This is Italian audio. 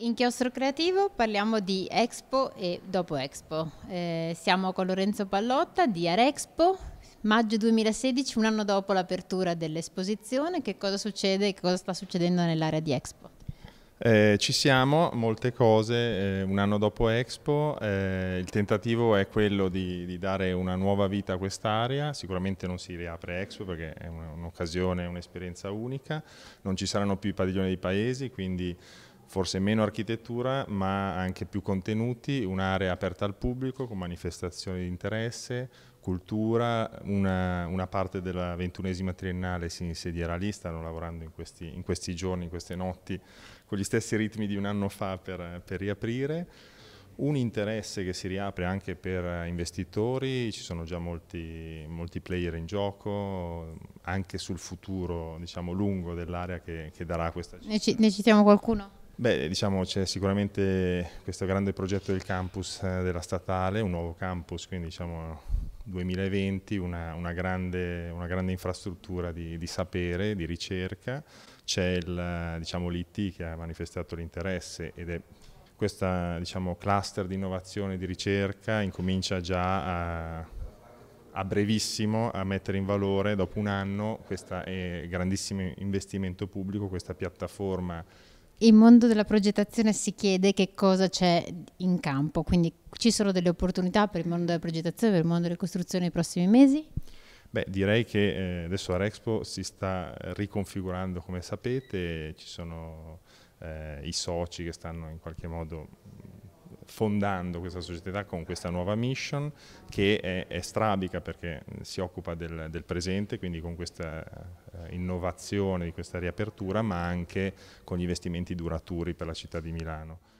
Inchiostro Creativo parliamo di Expo e dopo Expo. Eh, siamo con Lorenzo Pallotta di Arexpo, maggio 2016, un anno dopo l'apertura dell'esposizione. Che cosa succede e cosa sta succedendo nell'area di Expo? Eh, ci siamo, molte cose, eh, un anno dopo Expo, eh, il tentativo è quello di, di, dare una nuova vita a quest'area, sicuramente non si riapre Expo perché è un'occasione, un'esperienza unica, non ci saranno più i padiglioni dei paesi, quindi forse meno architettura ma anche più contenuti, un'area aperta al pubblico con manifestazioni di interesse, cultura, una, una parte della ventunesima triennale si insedierà lì, stanno lavorando in questi, in questi, giorni, in queste notti, con gli stessi ritmi di un anno fa per, per riaprire un interesse che si riapre anche per investitori, ci sono già molti, molti player in gioco, anche sul futuro diciamo, lungo dell'area che, che darà questa città. Ne, ci, ne citiamo qualcuno? Beh, diciamo c'è sicuramente questo grande progetto del campus eh, della statale, un nuovo campus, quindi diciamo 2020, una, una, grande, una grande, infrastruttura di, di, sapere, di ricerca. C'è l'IT diciamo, che ha manifestato l'interesse ed è questo diciamo, cluster di innovazione e di ricerca incomincia già a, a brevissimo a mettere in valore, dopo un anno, questo grandissimo investimento pubblico, questa piattaforma il mondo della progettazione si chiede che cosa c'è in campo, quindi ci sono delle opportunità per il mondo della progettazione, per il mondo delle costruzioni nei prossimi mesi? Beh, direi che eh, adesso Arexpo si sta riconfigurando, come sapete, ci sono eh, i soci che stanno in qualche modo fondando questa società con questa nuova mission che è, è strabica perché si occupa del, del presente, quindi con questa eh, innovazione, di questa riapertura, ma anche con gli investimenti duraturi per la città di Milano.